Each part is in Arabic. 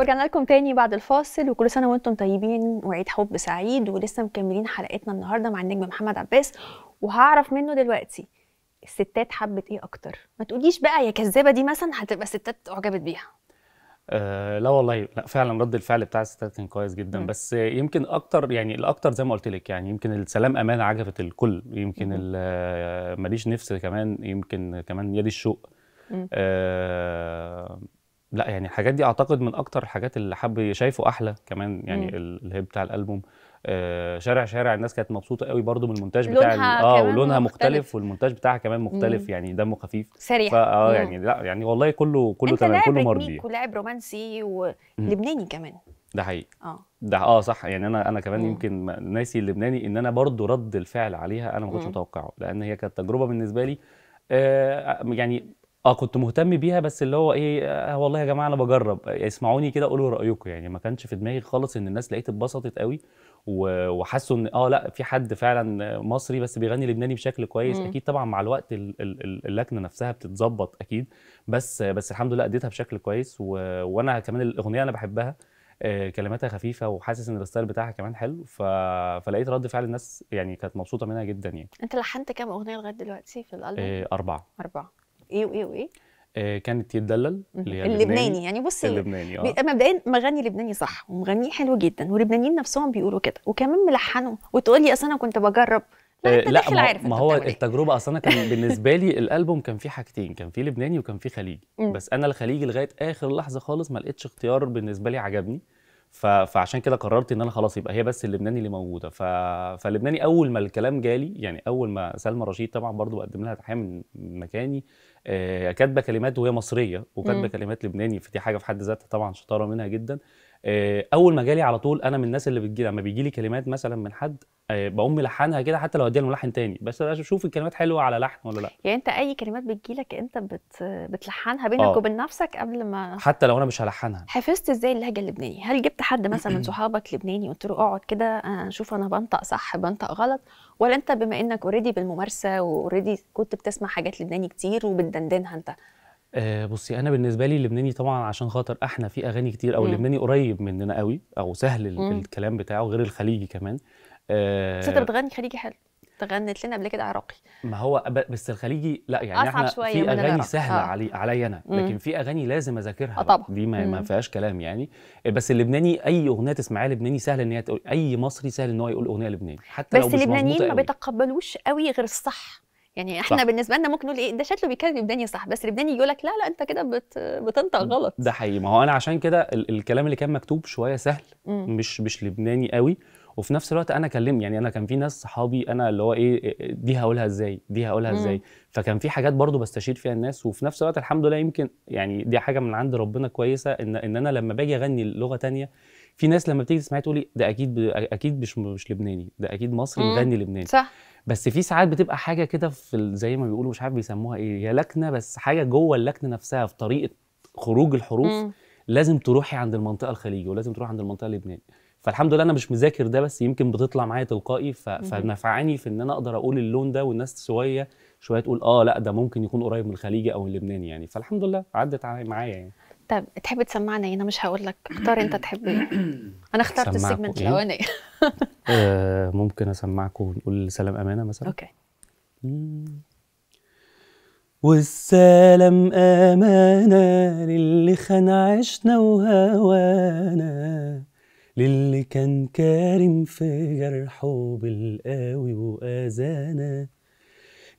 ورجعنا لكم تاني بعد الفاصل وكل سنه وانتم طيبين وعيد حب سعيد ولسه مكملين حلقتنا النهارده مع النجم محمد عباس وهعرف منه دلوقتي الستات حبت ايه اكتر ما تقوليش بقى يا كذابه دي مثلا هتبقى ستات اعجبت بيها أه لا والله لا فعلا رد الفعل بتاع الستات كان كويس جدا م. بس يمكن اكتر يعني الاكتر زي ما قلت لك يعني يمكن السلام امانه عجبت الكل يمكن آه، ماليش نفس كمان يمكن كمان يد الشوق أه لا يعني الحاجات دي اعتقد من اكتر الحاجات اللي حب شايفه احلى كمان يعني الهيب بتاع الالبوم آه شارع شارع الناس كانت مبسوطه قوي برضو من المونتاج بتاع اه ولونها مختلف, مختلف والمونتاج بتاعها كمان مختلف مم. يعني دمه خفيف سريع اه يعني لا يعني والله كله كله تمام كله مرضي ولاعب رومانسي ولبناني كمان ده حقيقي اه ده اه صح يعني انا انا كمان مم. يمكن ناسي اللبناني ان انا برضو رد الفعل عليها انا ما كنتش متوقعه لان هي كانت تجربه بالنسبه لي آه يعني اه كنت مهتم بيها بس اللي هو ايه آه والله يا جماعه انا بجرب اسمعوني كده قولوا رايكم يعني ما كانش في دماغي خالص ان الناس لقيت اتبسطت قوي وحسوا ان اه لا في حد فعلا مصري بس بيغني لبناني بشكل كويس مم. اكيد طبعا مع الوقت اللكنه نفسها بتتظبط اكيد بس بس الحمد لله اديتها بشكل كويس و... وانا كمان الاغنيه انا بحبها آه، كلماتها خفيفه وحاسس ان الستايل بتاعها كمان حلو ف... فلقيت رد فعل الناس يعني كانت مبسوطه منها جدا يعني انت لحنت كام اغنيه لغايه دلوقتي في الالبوم؟ آه، اربعه اربعه ايه وايه وايه آه، كانت يتدلل اللي هي اللبناني يعني بصي اللبناني اه مبدئيا مغني لبناني صح ومغنيه حلو جدا واللبنانيين نفسهم بيقولوا كده وكمان ملحنهم وتقولي اصل انا كنت بجرب لا, آه، لا داخل ما, عارف ما هو إيه. التجربه اصلا كان بالنسبه لي الالبوم كان فيه حاجتين كان فيه لبناني وكان فيه خليجي بس انا الخليجي لغايه اخر لحظه خالص ما لقيتش اختيار بالنسبه لي عجبني فعشان كده قررت ان انا خلاص يبقى هي بس اللبناني اللي موجوده ف... فاللبناني اول ما الكلام جالي يعني اول ما سلمى رشيد طبعا برضو بقدم لها تحيه من مكاني آه كاتبه كلمات وهي مصريه وكاتبه كلمات لبناني فدي حاجه في حد ذاتها طبعا شطاره منها جدا آه، اول ما جالي على طول انا من الناس اللي بتجي لما بيجي لي كلمات مثلا من حد آه، بقوم ملحنها كده حتى لو اديها لملحن تاني بس اشوف الكلمات حلوه على لحن ولا لا يعني انت اي كلمات بتجي لك انت بت... بتلحنها بينك آه. وبين نفسك قبل ما حتى لو انا مش هلحنها حفظت ازاي اللهجه اللبنانيه هل جبت حد مثلا من صحابك لبناني قلت له اقعد كده اشوف انا بنطق صح بنطق غلط ولا انت بما انك اوريدي بالممارسه واوريدي كنت بتسمع حاجات لبناني كتير وبتدندنها انت آه بصي انا بالنسبه لي اللبناني طبعا عشان خاطر احنا في اغاني كتير او اللبناني قريب مننا قوي او سهل مم. الكلام بتاعه غير الخليجي كمان آه بس انت آه، بتغني خليجي حلو تغنت لنا قبل كده عراقي ما هو بس الخليجي لا يعني احنا في اغاني سهله آه. علي عليا انا لكن في اغاني لازم اذاكرها آه، طبعا دي ما, ما فيهاش كلام يعني بس اللبناني اي اغنيه تسمعها لبناني سهل ان هي اي مصري سهل ان هو يقول اغنيه لبناني حتى بس لو بس اللبنانيين ما بيتقبلوش قوي غير الصح يعني احنا صح. بالنسبه لنا ممكن نقول ايه ده شكله بيكذب لبناني صح بس لبناني يقول لك لا لا انت كده بت... بتنطق غلط ده حقيقي ما هو انا عشان كده ال- الكلام اللي كان مكتوب شويه سهل م. مش مش لبناني قوي وفي نفس الوقت انا كلم يعني انا كان في ناس صحابي انا اللي هو ايه, إيه،, إيه، دي هقولها ازاي دي هقولها ازاي فكان في حاجات برضو بستشير فيها الناس وفي نفس الوقت الحمد لله يمكن يعني دي حاجه من عند ربنا كويسه ان ان انا لما باجي اغني لغه ثانيه في ناس لما بتيجي تسمعي تقولي ده اكيد ب... اكيد مش مش لبناني ده اكيد مصري مغني لبناني صح بس في ساعات بتبقى حاجه كده في زي ما بيقولوا مش عارف بيسموها ايه هي لكنه بس حاجه جوه اللكنه نفسها في طريقه خروج الحروف مم. لازم تروحي عند المنطقه الخليجي ولازم تروحي عند المنطقه اللبنانيه فالحمد لله انا مش مذاكر ده بس يمكن بتطلع معايا تلقائي ف... فنفعني في ان انا اقدر اقول اللون ده والناس شويه شويه تقول اه لا ده ممكن يكون قريب من الخليجي او اللبناني يعني فالحمد لله عدت معايا يعني طب تحب تسمعنا انا مش هقول لك اختار انت تحب ايه انا اخترت السيجمنت إيه؟ الاولاني آه، ممكن اسمعكم ونقول سلام امانه مثلا اوكي والسلام امانه للي خان عشنا وهوانا للي كان كارم في جرحه بالقاوي واذانا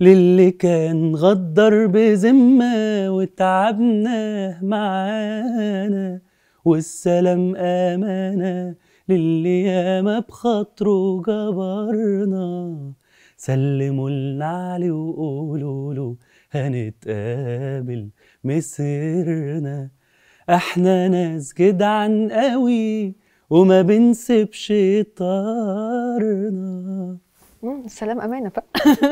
للي كان غدر بذمة وتعبنا معانا والسلام أمانة للي ياما بخاطره جبرنا سلموا لنا عليه وقولوا له هنتقابل مسيرنا احنا ناس جدعان قوي وما بنسيبش طارنا السلام امانه بقى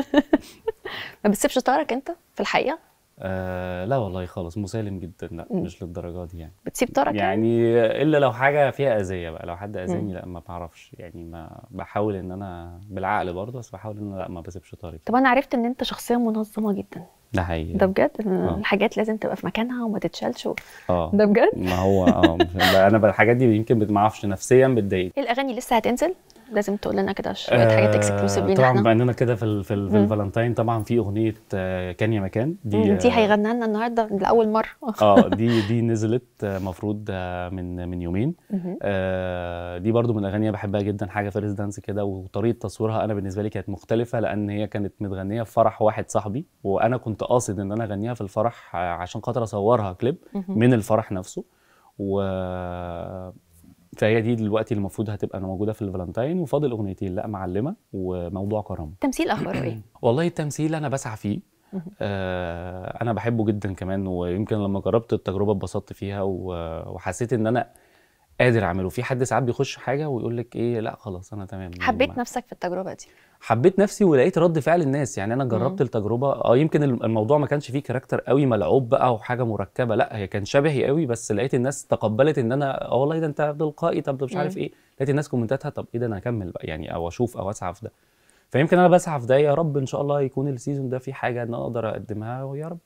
ما بتسيبش طارك انت في الحقيقه آه لا والله خالص مسالم جدا لا مم. مش للدرجه دي يعني بتسيب طارك يعني, يعني الا لو حاجه فيها اذيه بقى لو حد اذاني لا ما بعرفش يعني ما بحاول ان انا بالعقل برضه بس بحاول ان انا لا ما بسيبش طارق طب انا عرفت ان انت شخصيه منظمه جدا ده حقيقي ده بجد آه. الحاجات لازم تبقى في مكانها وما تتشالش و... اه ده بجد ما هو اه انا الحاجات دي يمكن ما اعرفش نفسيا بتضايقني إيه الاغاني لسه هتنزل لازم تقول لنا كده شويه آه حاجات اكسكلوسيف لينا طبعا بما اننا كده في, في الفالنتاين طبعا في اغنيه آه، كان يا مكان دي دي آه، هيغنى لنا النهارده لاول مره اه دي دي نزلت آه، مفروض من من يومين آه دي برضو من الاغاني بحبها جدا حاجه فيرست دانس كده وطريقه تصويرها انا بالنسبه لي كانت مختلفه لان هي كانت متغنيه في فرح واحد صاحبي وانا كنت قاصد ان انا اغنيها في الفرح عشان خاطر اصورها كليب من الفرح نفسه و فهي دي دلوقتي المفروض هتبقى موجوده في الفالنتاين وفاضل اغنيتين لا معلمه وموضوع كرم تمثيل اخر ايه والله التمثيل انا بسعى فيه آه انا بحبه جدا كمان ويمكن لما جربت التجربه اتبسطت فيها وحسيت ان انا قادر اعمله في حد ساعات بيخش حاجه ويقول لك ايه لا خلاص انا تمام حبيت ما. نفسك في التجربه دي حبيت نفسي ولقيت رد فعل الناس يعني انا جربت مم. التجربه اه يمكن الموضوع ما كانش فيه كاركتر قوي ملعوب بقى وحاجه مركبه لا هي كان شبهي قوي بس لقيت الناس تقبلت ان انا اه والله ده انت تلقائي طب مش عارف ايه لقيت الناس كومنتاتها طب ايه ده انا اكمل بقى يعني او اشوف او اسعى في ده فيمكن انا بسعى في ده يا رب ان شاء الله يكون السيزون ده في حاجه ان انا اقدر اقدمها ويا رب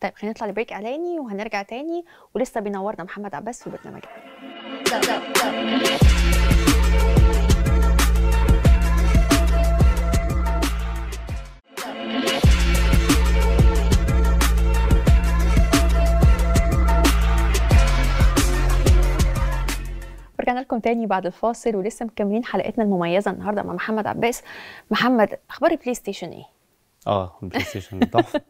طيب خلينا نطلع لبريك اعلاني وهنرجع تاني ولسه بينورنا محمد عباس في برنامجنا رجعنا لكم تاني بعد الفاصل ولسه مكملين حلقتنا المميزه النهارده مع محمد عباس محمد اخبار البلاي ستيشن ايه اه البلاي ستيشن تحفه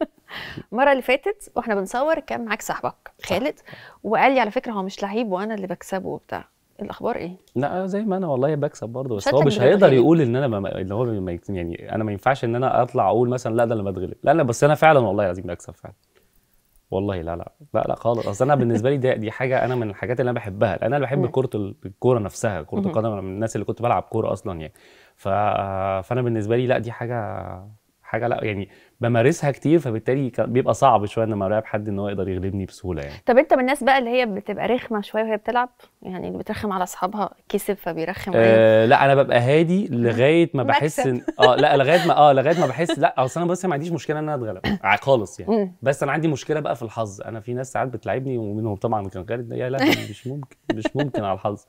المره اللي فاتت واحنا بنصور كان معاك صاحبك خالد وقال لي على فكره هو مش لعيب وانا اللي بكسبه وبتاع الاخبار ايه؟ لا زي ما انا والله بكسب برضه بس هو مش هيقدر يقول ان انا ما اللي هو ما يعني انا ما ينفعش ان انا اطلع اقول مثلا لا ده انا بتغلب لا لا بس انا فعلا والله العظيم بكسب فعلا والله لا لا لا لا خالص اصل انا بالنسبه لي دي, دي حاجه انا من الحاجات اللي انا بحبها لان انا بحب كره الكوره نفسها كره القدم من الناس اللي كنت بلعب كوره اصلا يعني فانا بالنسبه لي لا دي حاجه حاجه لا يعني بمارسها كتير فبالتالي بيبقى صعب شويه لما الاعب حد ان هو يقدر يغلبني بسهوله يعني طب انت من الناس بقى اللي هي بتبقى رخمه شويه وهي بتلعب يعني اللي بترخم على اصحابها كسب فبيرخم آه لا انا ببقى هادي لغايه ما بحس ان اه لا لغايه ما اه لغايه ما بحس لا اصل انا بس ما عنديش مشكله ان انا اتغلب خالص يعني بس انا عندي مشكله بقى في الحظ انا في ناس ساعات بتلعبني ومنهم طبعا كان خالد يا لا مش ممكن مش ممكن على الحظ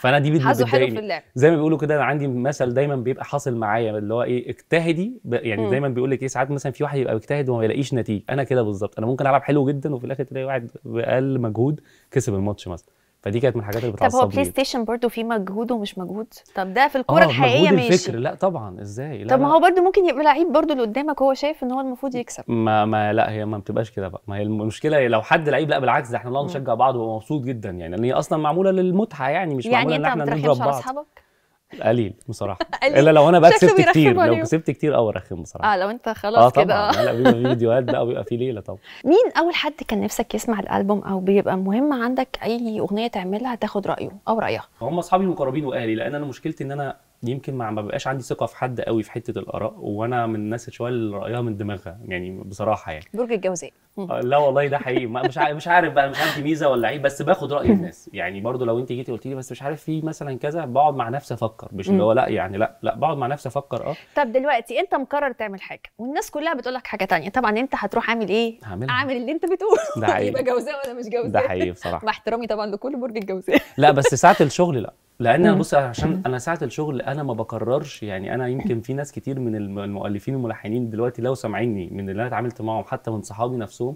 فانا دي بتضايقني زي ما بيقولوا كده انا عندي مثل دايما بيبقى حاصل معايا اللي هو ايه اجتهدي يعني دايما بيقول لك ايه ساعات مثلا مثلا في واحد يبقى بيجتهد وما يلاقيش نتيجه انا كده بالظبط انا ممكن العب حلو جدا وفي الاخر تلاقي واحد باقل مجهود كسب الماتش مثلا فدي كانت من الحاجات اللي بتعصبني طب هو بلاي ستيشن برضه في مجهود ومش مجهود طب ده في الكوره آه، الحقيقيه مجهود ماشي الفكر لا طبعا ازاي لا طب ما هو برضه ممكن يبقى لعيب برضه اللي قدامك هو شايف ان هو المفروض يكسب ما ما لا هي ما بتبقاش كده بقى ما هي المشكله لو حد لعيب لا بالعكس ده احنا نقعد نشجع بعض ومبسوط جدا يعني لان هي اصلا معموله للمتعه يعني مش يعني معموله ان احنا نضرب بعض يعني انت ما بترحمش على اصحابك قليل بصراحه الا لو انا بقى كسبت كتير لو كسبت كتير اه ارخم بصراحه اه لو انت آه، خلاص كده اه طبعا لا بيبقى في فيديوهات بقى بيبقى في ليله طبعا مين اول حد كان نفسك يسمع الالبوم او بيبقى مهم عندك اي اغنيه تعملها تاخد رايه او رايها هم اصحابي المقربين واهلي لان انا مشكلتي ان انا يمكن ما بقاش عندي ثقه في حد قوي في حته الاراء وانا من الناس شويه اللي رايها من دماغها يعني بصراحه يعني برج الجوزاء آه، لا والله ده حقيقي مش مش عارف بقى مش عارف دي ميزه ولا عيب بس باخد راي الناس يعني برضو لو انت جيتي قلت لي بس مش عارف في مثلا كذا بقعد مع نفسي افكر مش اللي هو لا يعني لا لا بقعد مع نفسي افكر اه طب دلوقتي انت مقرر تعمل حاجه والناس كلها بتقول لك حاجه تانية طبعا انت هتروح عامل ايه؟ هعمل عامل اللي انت بتقوله ده حقيقي يبقى جوزاء ولا مش جوزاء ده حقيقي بصراحه مع احترامي طبعا لكل برج الجوزاء لا بس ساعه الشغل لا لان انا بص عشان انا ساعه الشغل انا ما بكررش يعني انا يمكن في ناس كتير من المؤلفين والملحنين دلوقتي لو سامعيني من اللي انا اتعاملت معاهم حتى من صحابي نفسهم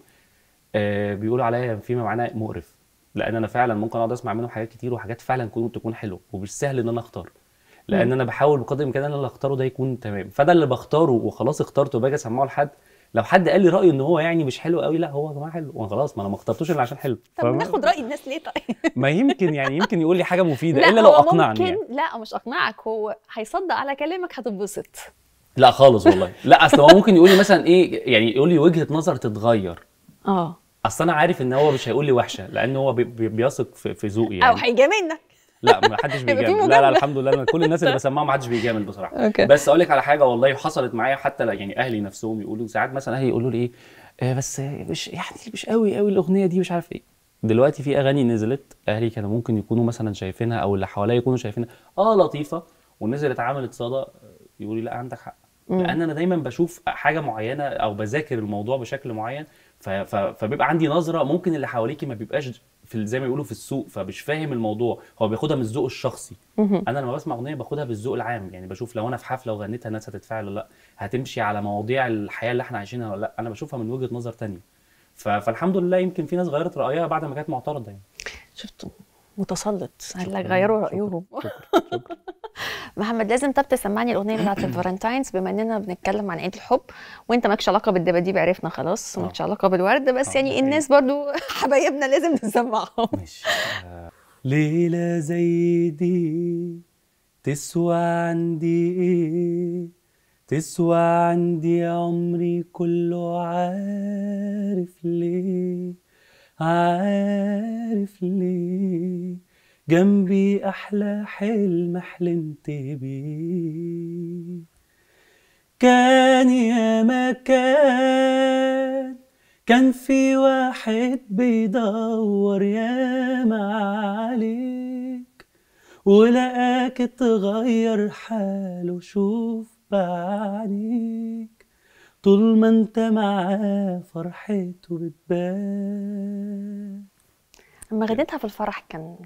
آه، بيقولوا عليا فيما معناه مقرف لان انا فعلا ممكن اقعد اسمع منه حاجات كتير وحاجات فعلا تكون حلوه ومش سهل ان انا اختار لان مم. انا بحاول بقدر الامكان انا اللي اختاره ده يكون تمام فانا اللي بختاره وخلاص اخترته باجي اسمعه لحد لو حد قال لي رايه ان هو يعني مش حلو قوي لا هو يا جماعه حلو وانا خلاص ما انا ما اخترتوش الا عشان حلو طب ناخد راي الناس ليه طيب ما يمكن يعني يمكن يقول لي حاجه مفيده الا لو اقنعني ممكن يعني. لا مش اقنعك هو هيصدق على كلامك هتتبسط لا خالص والله لا اصل هو ممكن يقول لي مثلا ايه يعني يقول لي وجهه نظر تتغير اه اصل انا عارف ان هو مش هيقول لي وحشه لان هو بيثق في ذوقي يعني او هيجاملك لا ما حدش بيجامل لا لا الحمد لله انا كل الناس اللي طيب. بسمعهم ما حدش بيجامل بصراحه أوكي. بس اقول لك على حاجه والله حصلت معايا حتى يعني اهلي نفسهم يقولوا ساعات مثلا اهلي يقولوا لي ايه آه، بس مش يعني مش قوي قوي الاغنيه دي مش عارف ايه دلوقتي في اغاني نزلت اهلي كانوا ممكن يكونوا مثلا شايفينها او اللي حواليا يكونوا شايفينها اه لطيفه ونزلت عملت صدى يقولوا لي لا عندك حق لان انا دايما بشوف حاجه معينه او بذاكر الموضوع بشكل معين فبيبقى عندي نظره ممكن اللي حواليكي ما بيبقاش في زي ما بيقولوا في السوق فمش فاهم الموضوع هو بياخدها من الذوق الشخصي انا لما بسمع اغنيه باخدها بالذوق العام يعني بشوف لو انا في حفله وغنيتها الناس هتتفاعل ولا لا هتمشي على مواضيع الحياه اللي احنا عايشينها ولا لا انا بشوفها من وجهه نظر تانية ف... فالحمد لله يمكن في ناس غيرت رايها بعد ما كانت معترضه يعني شفتوا متسلط هلا غيروا رايهم شكرا شكرا محمد لازم طب تسمعني الاغنيه بتاعت الفالنتاينز بما اننا بنتكلم عن عيد الحب وانت مالكش علاقه بالدباديب عرفنا خلاص آه. ومالكش علاقه بالورد بس آه، يعني الناس برضو حبايبنا لازم نسمعهم آه، ليله زي دي تسوى عندي ايه تسوى عندي عمري كله عارف ليه عارف ليه جنبي أحلى حلم حلمت بيه كان يا مكان كان في واحد بيدور ياما عليك ولقاك تغير حاله شوف بعينيك طول ما انت معاه فرحته بتبان لما غنيتها في الفرح كان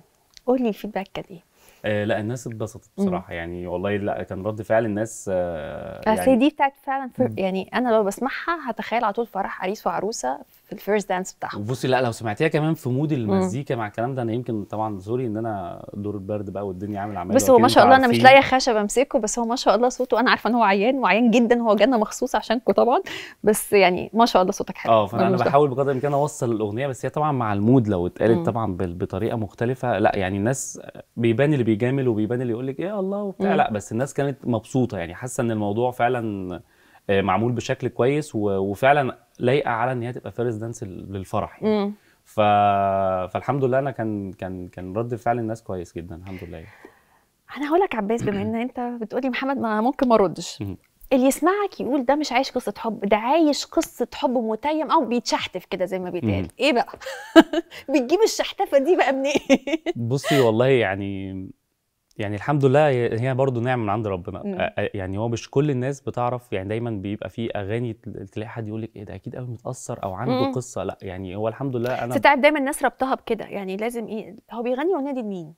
قول لي الفيدباك كان ايه؟ آه لا الناس اتبسطت بصراحه يعني والله لا كان رد فعل الناس آه يعني دي بتاعت فعلا يعني انا لو بسمعها هتخيل على طول فرح عريس وعروسه في الفيرست دانس بتاعهم بصي لا لو سمعتيها كمان في مود المزيكا مع الكلام ده انا يمكن طبعا سوري ان انا دور البرد بقى والدنيا عامل عمال بس هو ما شاء الله انا مش لاقيه خشب امسكه بس هو ما شاء الله صوته انا عارفه ان هو عيان وعيان جدا هو جانا مخصوص عشانكم طبعا بس يعني ما شاء الله صوتك حلو اه فانا بحاول بقدر الامكان اوصل الاغنيه بس هي طبعا مع المود لو اتقالت طبعا بطريقه مختلفه لا يعني الناس بيبان اللي بيجامل وبيبان اللي يقول لك ايه الله وبتاع لا بس الناس كانت مبسوطه يعني حاسه ان الموضوع فعلا آه، معمول بشكل كويس وفعلا لايقه على ان هي تبقى فيرست دانس للفرح يعني. ف... فالحمد لله انا كان كان كان رد فعل الناس كويس جدا الحمد لله يعني. انا هقول لك عباس بما ان انت بتقولي محمد ما ممكن ما اردش اللي يسمعك يقول ده مش عايش قصه حب ده عايش قصه حب متيم او بيتشحتف كده زي ما بيتقال ايه بقى بتجيب الشحتفه دي بقى منين إيه؟ بصي والله يعني يعني الحمد لله هي برضو نعمه من عند ربنا مم. يعني هو مش كل الناس بتعرف يعني دايما بيبقى في اغاني تلاقي حد يقول لك ايه ده اكيد قوي متاثر او عنده مم. قصه لا يعني هو الحمد لله انا بتعرف دايما الناس ربطها بكده يعني لازم ايه هو بيغني اغنيه دي لمين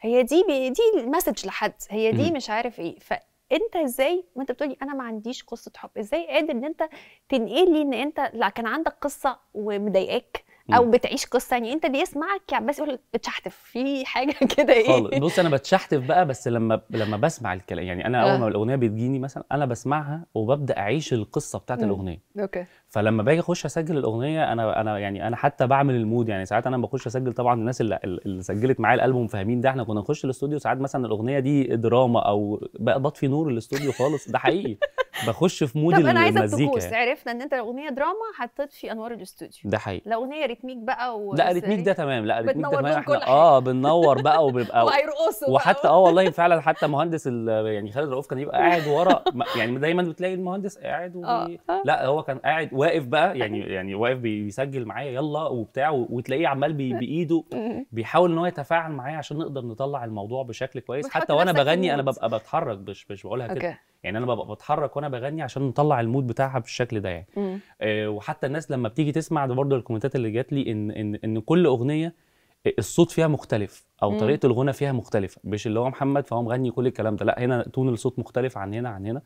هي دي بي دي المسج لحد هي دي مم. مش عارف ايه فانت ازاي وانت بتقولي انا ما عنديش قصه حب ازاي قادر ان انت تنقل لي ان انت لا كان عندك قصه ومضايقاك او بتعيش قصه يعني انت دي يسمعك عباس يعني يقول بتشحتف في حاجه كده ايه خالص بص انا بتشحتف بقى بس لما لما بسمع الكلام يعني انا اول آه. ما الاغنيه بتجيني مثلا انا بسمعها وببدا اعيش القصه بتاعت الاغنيه اوكي فلما باجي اخش اسجل الاغنيه انا انا يعني انا حتى بعمل المود يعني ساعات انا بخش اسجل طبعا الناس اللي, اللي سجلت معايا الالبوم فاهمين ده احنا كنا نخش الاستوديو ساعات مثلا الاغنيه دي دراما او بطفي نور الاستوديو خالص ده حقيقي بخش في مود طب انا عايزك تقوس يعني. عرفنا ان انت الاغنيه دراما حطيت في انوار الاستوديو ده حقيقي الاغنيه ريتميك بقى و... لا ريتميك ده تمام لا ريتميك ده تمام احنا اه بننور بقى وبيبقى وهيرقصوا وحتى اه والله فعلا حتى مهندس يعني خالد رؤوف كان يبقى قاعد ورا يعني دايما بتلاقي المهندس قاعد وبي... آه. لا هو كان قاعد واقف بقى أيوة. يعني يعني واقف بيسجل معايا يلا وبتاع وتلاقيه عمال بي بايده بيحاول ان هو يتفاعل معايا عشان نقدر نطلع الموضوع بشكل كويس حتى وانا بغني انا ببقى بتحرك مش مش بقولها كده أوكي. يعني انا ببقى بتحرك وانا بغني عشان نطلع المود بتاعها بالشكل ده يعني آه وحتى الناس لما بتيجي تسمع ده برضه الكومنتات اللي جات لي ان ان ان كل اغنيه الصوت فيها مختلف او مم. طريقه الغنى فيها مختلفه مش اللي هو محمد فهو مغني كل الكلام ده لا هنا تون الصوت مختلف عن هنا عن هنا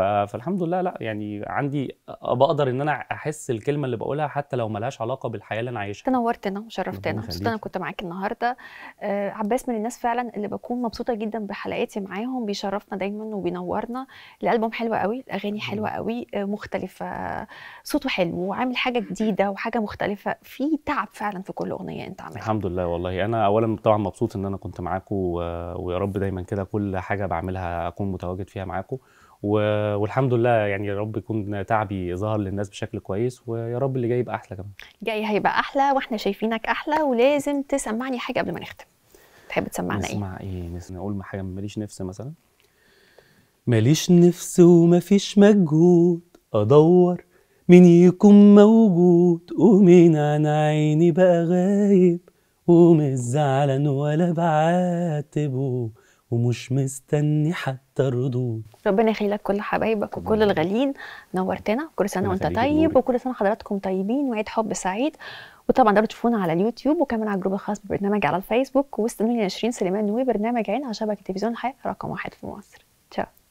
فالحمد لله لا يعني عندي بقدر ان انا احس الكلمه اللي بقولها حتى لو ملهاش علاقه بالحياه اللي انا عايشها تنورتنا وشرفتنا مبسوطه انا كنت معاك النهارده آه، عباس من الناس فعلا اللي بكون مبسوطه جدا بحلقاتي معاهم بيشرفنا دايما وبينورنا الالبوم حلو قوي الاغاني حلوه قوي آه، مختلفه صوته حلو وعامل حاجه جديده وحاجه مختلفه في تعب فعلا في كل اغنيه انت عاملها الحمد لله والله انا اولا طبعا مبسوط ان انا كنت معاكم ويا رب دايما كده كل حاجه بعملها اكون متواجد فيها معاكم والحمد لله يعني يا رب يكون تعبي ظهر للناس بشكل كويس ويا رب اللي جاي يبقى احلى كمان جاي هيبقى احلى واحنا شايفينك احلى ولازم تسمعني حاجه قبل ما نختم تحب تسمعنا ايه نسمع ايه نسمع اقول حاجه ماليش نفس مثلا ماليش نفس ومفيش مجهود ادور مين يكون موجود ومين عن عيني بقى غايب ومش زعلان ولا بعاتبه ومش مستني حتى ردود ربنا يخليلك كل حبايبك وكل الغاليين نورتنا كل سنه وانت طيب وكل سنه حضراتكم طيبين وعيد حب سعيد وطبعا ده بتشوفونا على اليوتيوب وكمان على الجروب الخاص ببرنامج على الفيسبوك واستنوني 20 سليمان نوي برنامج عين على شبكه تلفزيون الحياه رقم واحد في مصر تشاو